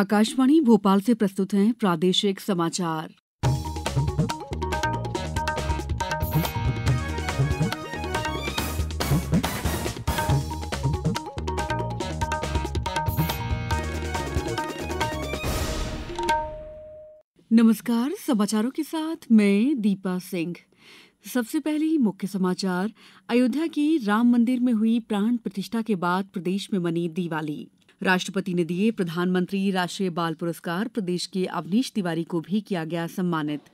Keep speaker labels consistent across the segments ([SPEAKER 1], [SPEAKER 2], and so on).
[SPEAKER 1] आकाशवाणी भोपाल से प्रस्तुत हैं प्रादेशिक समाचार नमस्कार समाचारों के साथ मैं दीपा सिंह सबसे पहले मुख्य समाचार अयोध्या के राम मंदिर में हुई प्राण प्रतिष्ठा के बाद प्रदेश में मनी दिवाली राष्ट्रपति ने दिए प्रधानमंत्री राष्ट्रीय बाल पुरस्कार प्रदेश के अवनीश तिवारी को भी किया गया सम्मानित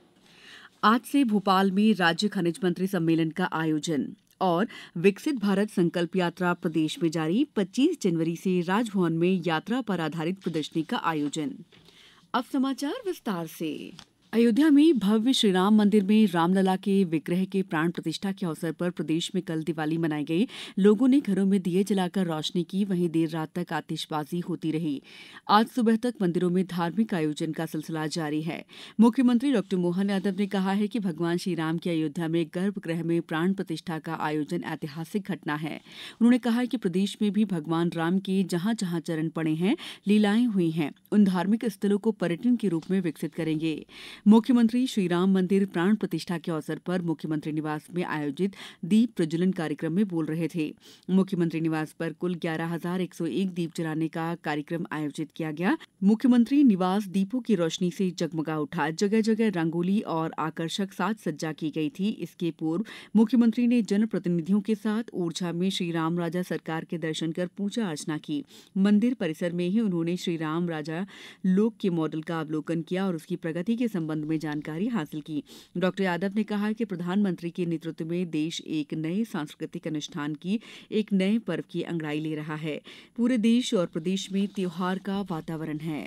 [SPEAKER 1] आज से भोपाल में राज्य खनिज मंत्री सम्मेलन का आयोजन और विकसित भारत संकल्प यात्रा प्रदेश में जारी 25 जनवरी से राजभवन में यात्रा पर आधारित प्रदर्शनी का आयोजन अब समाचार विस्तार से अयोध्या में भव्य श्रीराम मंदिर में रामलला के विग्रह के प्राण प्रतिष्ठा के अवसर पर प्रदेश में कल दिवाली मनाई गई लोगों ने घरों में दिए जलाकर रोशनी की वहीं देर रात तक आतिशबाजी होती रही आज सुबह तक मंदिरों में धार्मिक आयोजन का सिलसिला जारी है मुख्यमंत्री डॉ मोहन यादव ने कहा है कि भगवान श्रीराम की अयोध्या में गर्भगृह में प्राण प्रतिष्ठा का आयोजन ऐतिहासिक घटना है उन्होंने कहा कि प्रदेश में भी भगवान राम के जहां जहां चरण पड़े हैं लीलाएं हुई हैं उन धार्मिक स्थलों को पर्यटन के रूप में विकसित करेंगे मुख्यमंत्री श्री राम मंदिर प्राण प्रतिष्ठा के अवसर पर मुख्यमंत्री निवास में आयोजित दीप प्रज्वलन कार्यक्रम में बोल रहे थे मुख्यमंत्री निवास पर कुल ग्यारह हजार एक सौ एक दीप जलाने का कार्यक्रम आयोजित किया गया मुख्यमंत्री निवास दीपों की रोशनी से जगमगा उठा जगह जगह रंगोली और आकर्षक साज सज्जा की गई थी इसके पूर्व मुख्यमंत्री ने जनप्रतिनिधियों के साथ ओरछा में श्री राम राजा सरकार के दर्शन कर पूजा अर्चना की मंदिर परिसर में ही उन्होंने श्री राम राजा लोक के मॉडल का अवलोकन किया और उसकी प्रगति के संबंध संबंध में जानकारी हासिल की डॉक्टर यादव ने कहा कि प्रधानमंत्री के नेतृत्व में देश एक नए सांस्कृतिक अनुष्ठान की एक नए पर्व की अंगड़ाई ले रहा है पूरे देश और प्रदेश में त्यौहार का वातावरण है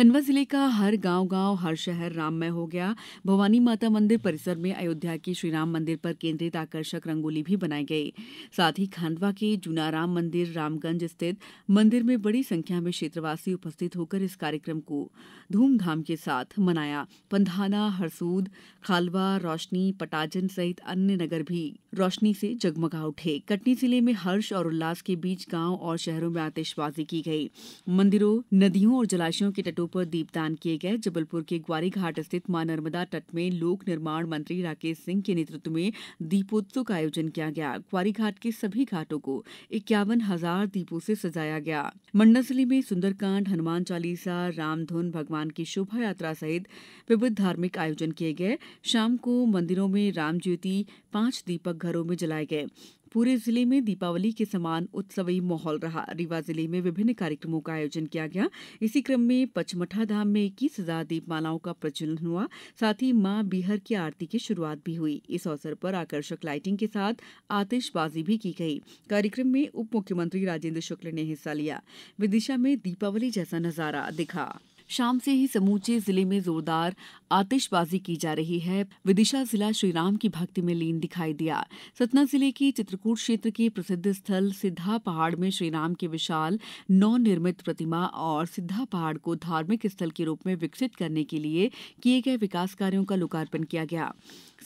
[SPEAKER 1] खंडवा जिले का हर गांव गांव हर शहर राममय हो गया भवानी माता मंदिर परिसर में अयोध्या के श्रीराम मंदिर पर केंद्रित आकर्षक रंगोली भी बनाई गई साथ ही खंडवा के जूनाराम मंदिर रामगंज स्थित मंदिर में बड़ी संख्या में क्षेत्रवासी उपस्थित होकर इस कार्यक्रम को धूमधाम के साथ मनाया पंधाना हरसूद खालवा रोशनी पटाजन सहित अन्य नगर भी रोशनी से जगमगा उठे कटनी जिले में हर्ष और उल्लास के बीच गांव और शहरों में आतिशबाजी की गई मंदिरों नदियों और जलाशयों के तटों पर दीपदान किए गए जबलपुर के ग्वारी घाट स्थित मां नर्मदा तट में लोक निर्माण मंत्री राकेश सिंह के नेतृत्व में दीपोत्सव का आयोजन किया गया ग्वारी घाट के सभी घाटों को इक्यावन हजार दीपों से सजाया गया मंडला जिले में सुंदरकांड हनुमान चालीसा रामधुन भगवान की शोभा यात्रा सहित विविध धार्मिक आयोजन किए गए शाम को मंदिरों में राम ज्योति पांच दीपक घरों में जलाये गए पूरे जिले में दीपावली के समान उत्सवी माहौल रहा रीवा जिले में विभिन्न कार्यक्रमों का आयोजन किया गया इसी क्रम में पचमठा धाम में इक्कीस हजार दीपमालाओं का प्रज्वलन हुआ साथ ही मां बिहर की आरती की शुरुआत भी हुई इस अवसर पर आकर्षक लाइटिंग के साथ आतिशबाजी भी की गई कार्यक्रम में उप मुख्यमंत्री राजेंद्र शुक्ल ने हिस्सा लिया विदिशा में दीपावली जैसा नजारा दिखा शाम से ही समूचे जिले में जोरदार आतिशबाजी की जा रही है विदिशा जिला श्रीराम की भक्ति में लीन दिखाई दिया सतना जिले के चित्रकूट क्षेत्र के प्रसिद्ध स्थल सिद्धा पहाड़ में श्रीराम की विशाल नवनिर्मित प्रतिमा और सिद्धा पहाड़ को धार्मिक स्थल के रूप में विकसित करने के लिए किए गए विकास कार्यो का लोकार्पण किया गया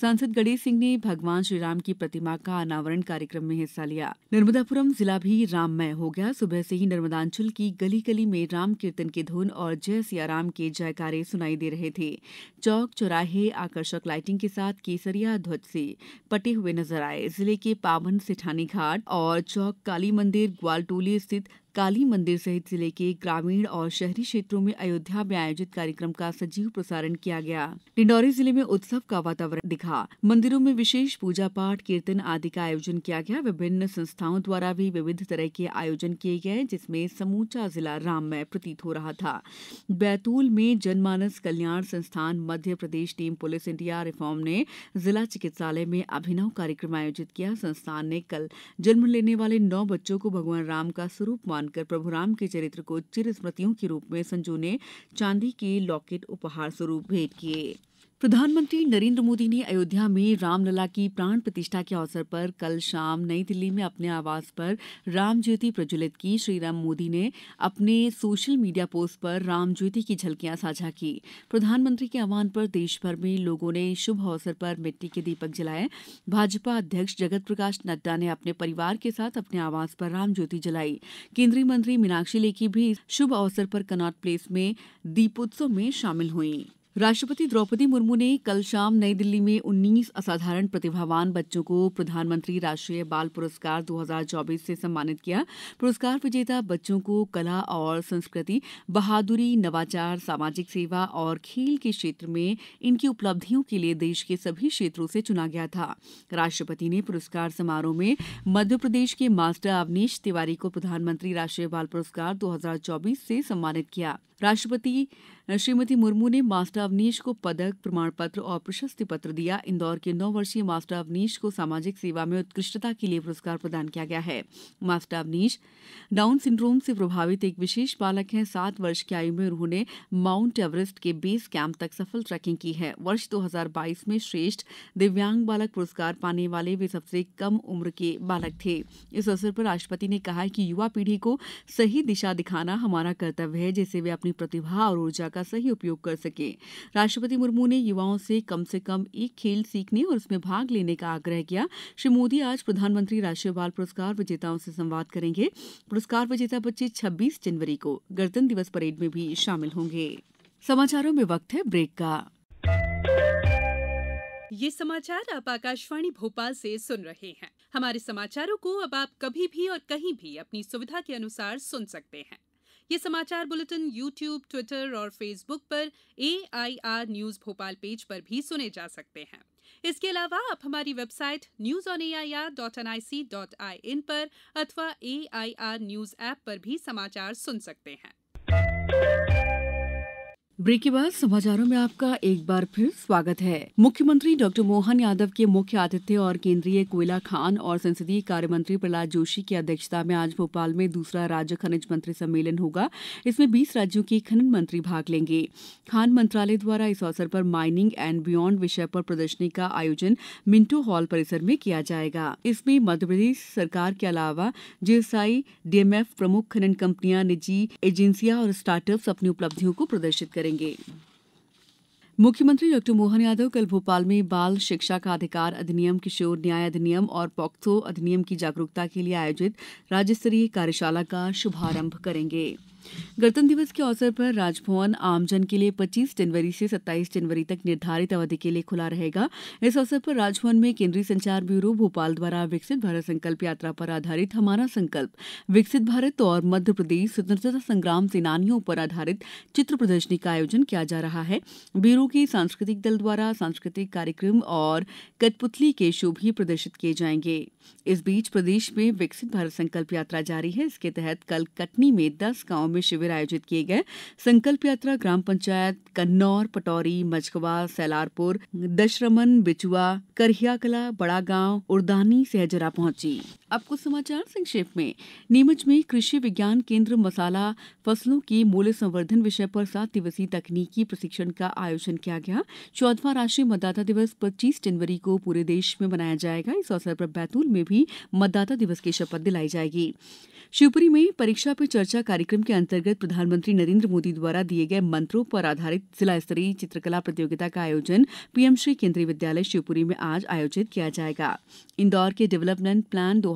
[SPEAKER 1] सांसद गणेश सिंह ने भगवान श्रीराम की प्रतिमा का अनावरण कार्यक्रम में हिस्सा लिया नर्मदापुरम जिला भी राममय हो गया सुबह से ही नर्मदांचल की गली गली में राम कीर्तन के धुन और जय सियाराम के जयकारे सुनाई दे रहे थे चौक चौराहे आकर्षक लाइटिंग के साथ केसरिया ध्वज से पटे हुए नजर आए जिले के पावन सिठानी घाट और चौक काली मंदिर ग्वालटोली स्थित काली मंदिर सहित जिले के ग्रामीण और शहरी क्षेत्रों में अयोध्या में आयोजित कार्यक्रम का सजीव प्रसारण किया गया डिंडौरी जिले में उत्सव का वातावरण दिखा मंदिरों में विशेष पूजा पाठ कीर्तन आदि का आयोजन किया गया विभिन्न संस्थाओं द्वारा भी विविध तरह के आयोजन किए गए जिसमें समूचा जिला राममय प्रतीत हो रहा था बैतूल में जनमानस कल्याण संस्थान Madhya Pradesh team police India reform ने जिला चिकित्सालय में अभिनव कार्यक्रम आयोजित किया संस्थान ने कल जन्म लेने वाले नौ बच्चों को भगवान राम का स्वरूप मान मानकर प्रभुराम के चरित्र को चिर स्मृतियों के रूप में संजू ने चांदी के लॉकेट उपहार स्वरूप भेंट किये प्रधानमंत्री नरेन्द्र मोदी ने अयोध्या में रामलला की प्राण प्रतिष्ठा के अवसर पर कल शाम नई दिल्ली में अपने आवास पर राम ज्योति प्रज्वलित की श्री राम मोदी ने अपने सोशल मीडिया पोस्ट पर राम ज्योति की झलकियां साझा की प्रधानमंत्री के आह्वान पर देश भर में लोगों ने शुभ अवसर पर मिट्टी के दीपक जलाये भाजपा अध्यक्ष जगत प्रकाश नड्डा ने अपने परिवार के साथ अपने आवास पर राम ज्योति जलाई केंद्रीय मंत्री मीनाक्षी लेखी भी शुभ अवसर पर कनॉट प्लेस में दीपोत्सव में शामिल हुई राष्ट्रपति द्रौपदी मुर्मू ने कल शाम नई दिल्ली में उन्नीस असाधारण प्रतिभावान बच्चों को प्रधानमंत्री राष्ट्रीय बाल पुरस्कार 2024 से सम्मानित किया पुरस्कार विजेता बच्चों को कला और संस्कृति बहादुरी नवाचार सामाजिक सेवा और खेल के क्षेत्र में इनकी उपलब्धियों के लिए देश के सभी क्षेत्रों से चुना गया था राष्ट्रपति ने पुरस्कार समारोह में मध्य प्रदेश के मास्टर अवनीश तिवारी को प्रधानमंत्री राष्ट्रीय बाल पुरस्कार दो से सम्मानित किया राष्ट्रपति श्रीमती मुर्मू ने मास्टर अवनीश को पदक प्रमाण पत्र और प्रशस्ति पत्र दिया इंदौर के नौ वर्षीय मास्टर अवनीश को सामाजिक सेवा में उत्कृष्टता के लिए पुरस्कार प्रदान किया गया है मास्टर अवनीश डाउन सिंड्रोम से प्रभावित एक विशेष बालक हैं सात वर्ष की आयु में उन्होंने माउंट एवरेस्ट के बेस कैंप तक सफल ट्रैकिंग की है वर्ष दो में श्रेष्ठ दिव्यांग बालक पुरस्कार पाने वाले वे सबसे कम उम्र के बालक थे इस अवसर पर राष्ट्रपति ने कहा कि युवा पीढ़ी को सही दिशा दिखाना हमारा कर्तव्य है जिसे वे अपनी प्रतिभा और ऊर्जा का सही उपयोग कर सके राष्ट्रपति मुर्मू ने युवाओं से कम से कम एक खेल सीखने और उसमें भाग लेने का आग्रह किया श्री मोदी आज प्रधानमंत्री राष्ट्रीय बाल पुरस्कार विजेताओं से संवाद करेंगे पुरस्कार विजेता बच्चे छब्बीस जनवरी को गणतंत्र दिवस परेड में भी शामिल होंगे समाचारों में वक्त है ब्रेक का ये समाचार आप आकाशवाणी भोपाल से सुन रहे हैं हमारे समाचारों को अब आप कभी भी और कहीं भी अपनी सुविधा के अनुसार सुन सकते हैं ये समाचार बुलेटिन यू ट्यूब ट्विटर और फेसबुक पर एआईआर न्यूज भोपाल पेज पर भी सुने जा सकते हैं इसके अलावा आप हमारी website news on A I R dot N I C dot I N पर अथवा A I R news app पर भी समाचार सुन सकते हैं ब्रेक के बाद समाचारों में आपका एक बार फिर स्वागत है मुख्यमंत्री डॉक्टर मोहन यादव के मुख्य आतिथ्य और केंद्रीय कोयला खान और संसदीय कार्य मंत्री प्रहलाद जोशी की अध्यक्षता में आज भोपाल में दूसरा राज्य खनिज मंत्री सम्मेलन होगा इसमें 20 राज्यों के खनन मंत्री भाग लेंगे खान मंत्रालय द्वारा इस अवसर पर माइनिंग एंड बियॉन्ड विषय पर प्रदर्शनी का आयोजन मिंटो हॉल परिसर में किया जाएगा इसमें मध्यप्रदेश सरकार के अलावा जीएसआई डीएमएफ प्रमुख खनन कंपनियां निजी एजेंसियां और स्टार्टअप अपनी उपलब्धियों को प्रदर्शित करेंगे करेंगे मुख्यमंत्री डॉ मोहन यादव कल भोपाल में बाल शिक्षा का अधिकार अधिनियम किशोर न्याय अधिनियम और पॉक्सो अधिनियम की जागरूकता के लिए आयोजित राज्य स्तरीय कार्यशाला का शुभारंभ करेंगे गणतंत्र दिवस के अवसर पर राजभवन आमजन के लिए 25 जनवरी से 27 जनवरी तक निर्धारित अवधि के लिए खुला रहेगा इस अवसर पर राजभवन में केंद्रीय संचार ब्यूरो भोपाल द्वारा विकसित भारत संकल्प यात्रा पर आधारित हमारा संकल्प विकसित भारत और मध्य प्रदेश स्वतंत्रता संग्राम सेनानियों पर आधारित चित्र प्रदर्शनी का आयोजन किया जा रहा है ब्यूरो के सांस्कृतिक दल द्वारा सांस्कृतिक कार्यक्रम और कठपुतली के शो भी प्रदर्शित किए जाएंगे इस बीच प्रदेश में विकसित भारत संकल्प यात्रा जारी है इसके तहत कल कटनी में दस गांव में शिविर आयोजित किए गए संकल्प यात्रा ग्राम पंचायत कन्नौर पटौरी मझगवा सैलारपुर दशरमन बिचुआ करहियाकला बड़ागांव उड़दानी सहजरा पहुंची अब कुछ समाचार संक्षेप में नीमच में कृषि विज्ञान केंद्र मसाला फसलों के मूल्य संवर्धन विषय पर सात दिवसीय तकनीकी प्रशिक्षण का आयोजन किया गया चौदवा राष्ट्रीय मतदाता दिवस 25 जनवरी को पूरे देश में मनाया जाएगा इस अवसर पर बैतूल में भी मतदाता दिवस की शपथ दिलाई जाएगी शिवपुरी में परीक्षा पे चर्चा कार्यक्रम के अंतर्गत प्रधानमंत्री नरेन्द्र मोदी द्वारा दिए गए मंत्रों पर आधारित जिला स्तरीय चित्रकला प्रतियोगिता का आयोजन श्री केंद्रीय विद्यालय शिवपुरी में आज आयोजित किया जाएगा इंदौर के डेवलपमेंट प्लान दो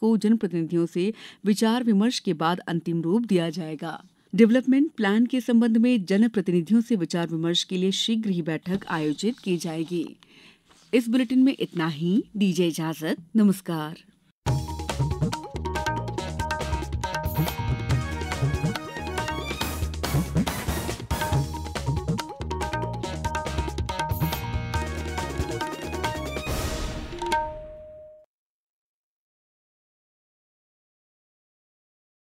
[SPEAKER 1] को जनप्रतिनिधियों से विचार विमर्श के बाद अंतिम रूप दिया जाएगा डेवलपमेंट प्लान के संबंध में जनप्रतिनिधियों से विचार विमर्श के लिए शीघ्र ही बैठक आयोजित की जाएगी इस बुलेटिन में इतना ही दीजिए इजाजत नमस्कार